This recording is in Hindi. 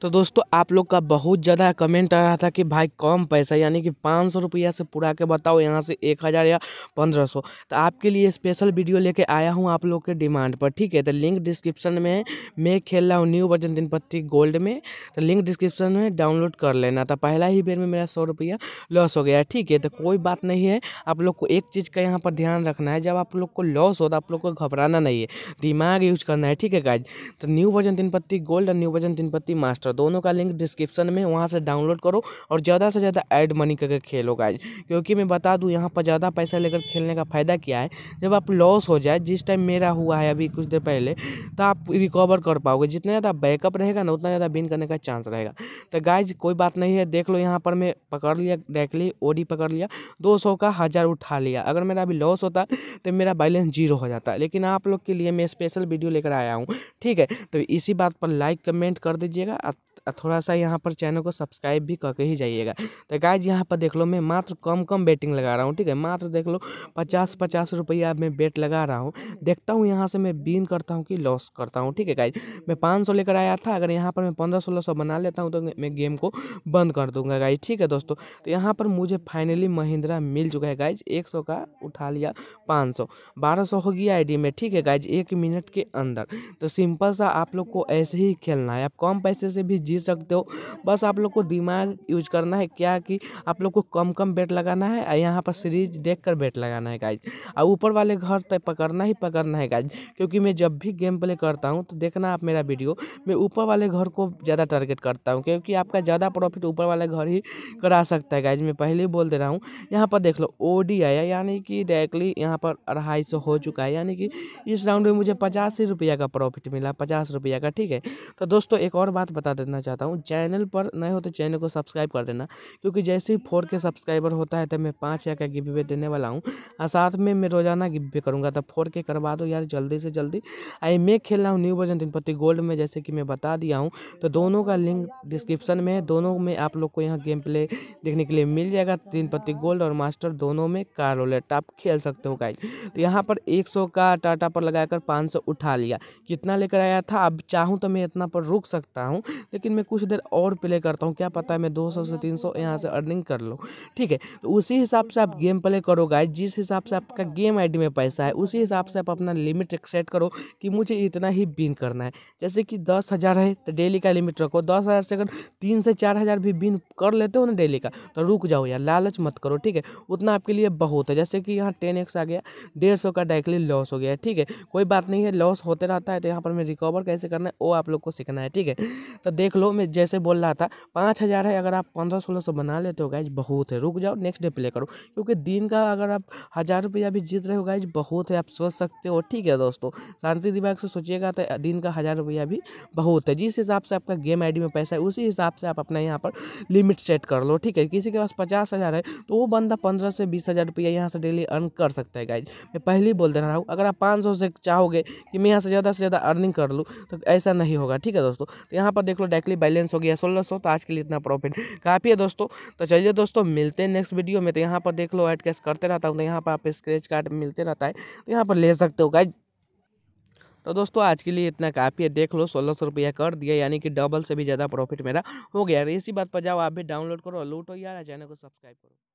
तो दोस्तों आप लोग का बहुत ज़्यादा कमेंट आ रहा था कि भाई कम पैसा यानी कि पाँच सौ रुपया से पूरा के बताओ यहाँ से एक हज़ार या पंद्रह सौ तो आपके लिए स्पेशल वीडियो लेके आया हूँ आप लोग के डिमांड पर ठीक है तो लिंक डिस्क्रिप्शन में मैं खेल रहा हूँ न्यू वर्जन दिनपत्ती गोल्ड में तो लिंक डिस्क्रिप्शन में डाउनलोड कर लेना था तो पहला ही बेर में मेरा सौ रुपया लॉस हो गया ठीक है तो कोई बात नहीं है आप लोग को एक चीज़ का यहाँ पर ध्यान रखना है जब आप लोग को लॉस हो तो आप लोग को घबराना नहीं है दिमाग यूज करना है ठीक है गाइज तो न्यू वर्जन दिनपत्ती गोल्ड और न्यू वर्जन दिनपत्ती मास्टर मास्टर तो दोनों का लिंक डिस्क्रिप्शन में वहाँ से डाउनलोड करो और ज़्यादा से ज़्यादा ऐड मनी करके खेलो गाइज क्योंकि मैं बता दूँ यहाँ पर ज़्यादा पैसा लेकर खेलने का फ़ायदा क्या है जब आप लॉस हो जाए जिस टाइम मेरा हुआ है अभी कुछ देर पहले तो आप रिकवर कर पाओगे जितना ज़्यादा बैकअप रहेगा ना उतना ज़्यादा बिन करने का चांस रहेगा तो गाइज कोई बात नहीं है देख लो यहाँ पर मैं पकड़ लिया डायरेक्टली ओडी पकड़ लिया दो सौ का हज़ार उठा लिया अगर मेरा अभी लॉस होता तो मेरा बैलेंस जीरो हो जाता लेकिन आप लोग के लिए मैं स्पेशल वीडियो लेकर आया हूँ ठीक है तो इसी बात पर लाइक कमेंट कर दीजिएगा थोड़ा सा यहाँ पर चैनल को सब्सक्राइब भी करके ही जाइएगा तो गाइज यहाँ पर देख लो मैं मात्र कम कम बेटिंग लगा रहा हूँ ठीक है मात्र देख लो पचास पचास रुपया मैं बेट लगा रहा हूँ देखता हूँ यहाँ से मैं बीन करता हूँ कि लॉस करता हूँ ठीक है गाइज मैं पाँच लेकर आया था अगर यहाँ पर मैं पंद्रह सोलह बना लेता हूँ तो मैं गेम को बंद कर दूंगा गाइज ठीक है दोस्तों तो यहाँ पर मुझे फाइनली महिंद्रा मिल चुका है गाइज एक सौ का उठा लिया पाँच सौ बारह सौ हो गया आईडी में ठीक है गाइज एक मिनट के अंदर तो सिंपल सा आप लोग को ऐसे ही खेलना है आप कम पैसे से भी जीत खरीद सकते हो बस आप लोग को दिमाग यूज करना है क्या कि आप लोग को कम कम बेट लगाना है और यहाँ पर सीरीज देख कर बेट लगाना है गाइज और ऊपर वाले घर तक पकड़ना ही पकड़ना है गाइज क्योंकि मैं जब भी गेम प्ले करता हूँ तो देखना आप मेरा वीडियो मैं ऊपर वाले घर को ज़्यादा टारगेट करता हूँ क्योंकि आपका ज़्यादा प्रॉफिट ऊपर वाले घर ही करा सकता है गाइज मैं पहले ही बोल दे रहा हूँ यहाँ पर देख लो ओ आया यानी कि डायरेक्टली यहाँ पर अढ़ाई सौ हो चुका है यानी कि इस राउंड में मुझे पचास ही रुपया का प्रॉफिट मिला पचास रुपया का ठीक है तो दोस्तों एक और बात बता देना चाहता हूँ चैनल पर नए हो तो चैनल को सब्सक्राइब कर देना क्योंकि जैसे ही फोर के सब्सक्राइबर होता है तो मैं पाँच हज़ार का गिवे देने वाला हूँ और हाँ, साथ में मैं रोजाना गिवे करूँगा तो फोर के करवा दो यार जल्दी से जल्दी आई मैं खेल रहा हूँ न्यू वर्जन तिनपत्ती गोल्ड में जैसे कि मैं बता दिया हूँ तो दोनों का लिंक डिस्क्रिप्शन में है दोनों में आप लोग को यहाँ गेम प्ले देखने के लिए मिल जाएगा तिनपत्ती गोल्ड और मास्टर दोनों में कार रोलेट तो आप खेल सकते हो गाइज तो यहाँ पर एक का टाटा पर लगाकर पाँच उठा लिया कितना लेकर आया था अब चाहूँ तो मैं इतना पर रुक सकता हूँ लेकिन लेकिन मैं कुछ देर और प्ले करता हूँ क्या पता है मैं 200 से 300 सौ यहाँ से अर्निंग कर लूँ ठीक है तो उसी हिसाब से आप गेम प्ले करो गाइज जिस हिसाब से आपका गेम आईडी में पैसा है उसी हिसाब से आप अपना लिमिट सेट करो कि मुझे इतना ही बिन करना है जैसे कि दस हज़ार है तो डेली का लिमिट रखो दस हज़ार से अगर तीन से चार हज़ार भी बिन कर लेते हो ना डेली का तो रुक जाओ यार लालच मत करो ठीक है उतना आपके लिए बहुत है जैसे कि यहाँ टेन एक्स आ गया डेढ़ सौ का डायरेक्टली लॉस हो गया है ठीक है कोई बात नहीं है लॉस होते रहता है तो यहाँ पर मैं रिकवर कैसे करना है वो आप लोग को सीखना है ठीक है तो देख लो में जैसे बोल रहा था पाँच हज़ार है अगर आप पंद्रह सोलह सौ बना लेते हो गाइज बहुत है रुक जाओ नेक्स्ट डे प्ले करो क्योंकि दिन का अगर आप हज़ार रुपया भी जीत रहे हो गाइज बहुत है आप सोच सकते हो ठीक है दोस्तों शांति दिमाग से सोचिएगा तो दिन का हज़ार रुपया भी बहुत है जिस हिसाब से आपका गेम आई में पैसा है उसी हिसाब से आप अपना यहाँ पर लिमिट सेट कर लो ठीक है किसी के पास पचास हज़ार है तो वो बंदा पंद्रह से बीस हज़ार रुपया यहाँ से डेली अर्न कर सकता है गाइज मैं पहले ही बोल दे रहा हूँ अगर आप पाँच सौ से चाहोगे कि मैं यहाँ से ज़्यादा से ज़्यादा अर्निंग कर लूँ तो ऐसा नहीं होगा ठीक है दोस्तों तो यहाँ पर देख लो डायरेक्ट मंथली बैलेंस हो गया सोलह तो आज के लिए इतना प्रॉफिट काफ़ी है दोस्तों तो चलिए दोस्तों मिलते हैं नेक्स्ट वीडियो में तो यहाँ पर देख लो एड कैश करते रहता हूँ तो यहाँ पर आप स्क्रेच कार्ड मिलते रहता है तो यहाँ पर ले सकते हो गाइज तो दोस्तों आज के लिए इतना काफ़ी है देख लो सोलह सौ रुपया कर दिया यानी कि डबल से भी ज़्यादा प्रॉफिट मेरा हो गया तो इसी बात पर जाओ आप भी डाउनलोड करो लूटो यार चैनल को सब्सक्राइब करो